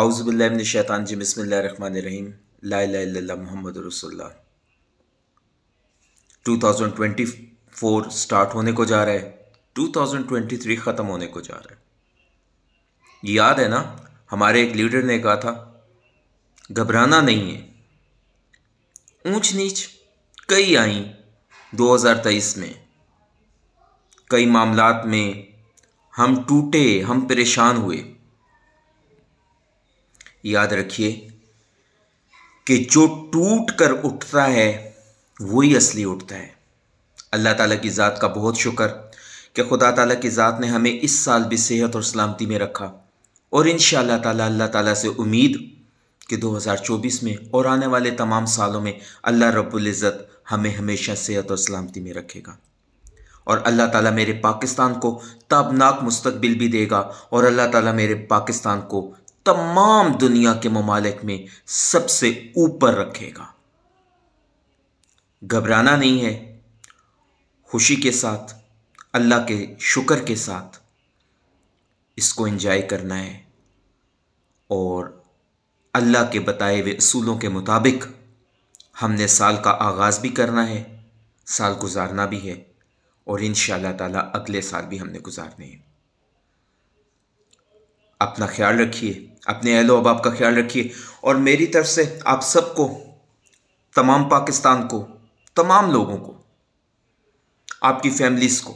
शैतान जी बसमीम ला मोहम्मद रसोल्ला 2024 स्टार्ट होने को जा रहा है 2023 ख़त्म होने को जा रहा है याद है ना हमारे एक लीडर ने कहा था घबराना नहीं है ऊंच नीच कई आई 2023 में कई मामलात में हम टूटे हम परेशान हुए याद रखिए कि जो टूट कर उठता है वही असली उठता है अल्लाह ताला की ज़ात का बहुत शुक्र कि खुदा ताला की ज़ात ने हमें इस साल भी सेहत और सलामती में रखा और इन ताला अल्लाह ताला से उम्मीद कि 2024 में और आने वाले तमाम सालों में अल्लाह रब्बुल हमें हमेशा सेहत और सलामती में रखेगा और अल्लाह ताला मेरे पाकिस्तान को ताबनाक मुस्तबिल भी देगा और अल्लाह ताला मेरे पाकिस्तान को तमाम दुनिया के ममालिक में सबसे ऊपर रखेगा घबराना नहीं है खुशी के साथ अल्लाह के शुक्र के साथ इसको एंजॉय करना है और अल्लाह के बताए हुए असूलों के मुताबिक हमने साल का आगाज़ भी करना है साल गुजारना भी है और इन ताला अगले साल भी हमने गुजारने हैं अपना ख्याल रखिए अपने अहलो अहबाब का ख्याल रखिए और मेरी तरफ से आप सबको तमाम पाकिस्तान को तमाम लोगों को आपकी फैमिलीज़ को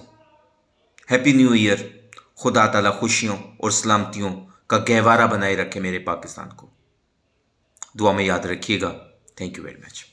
हैप्पी न्यू ईयर खुदा ताला खुशियों और सलामतियों का गहवारा बनाए रखे मेरे पाकिस्तान को दुआ में याद रखिएगा थैंक यू वेरी मच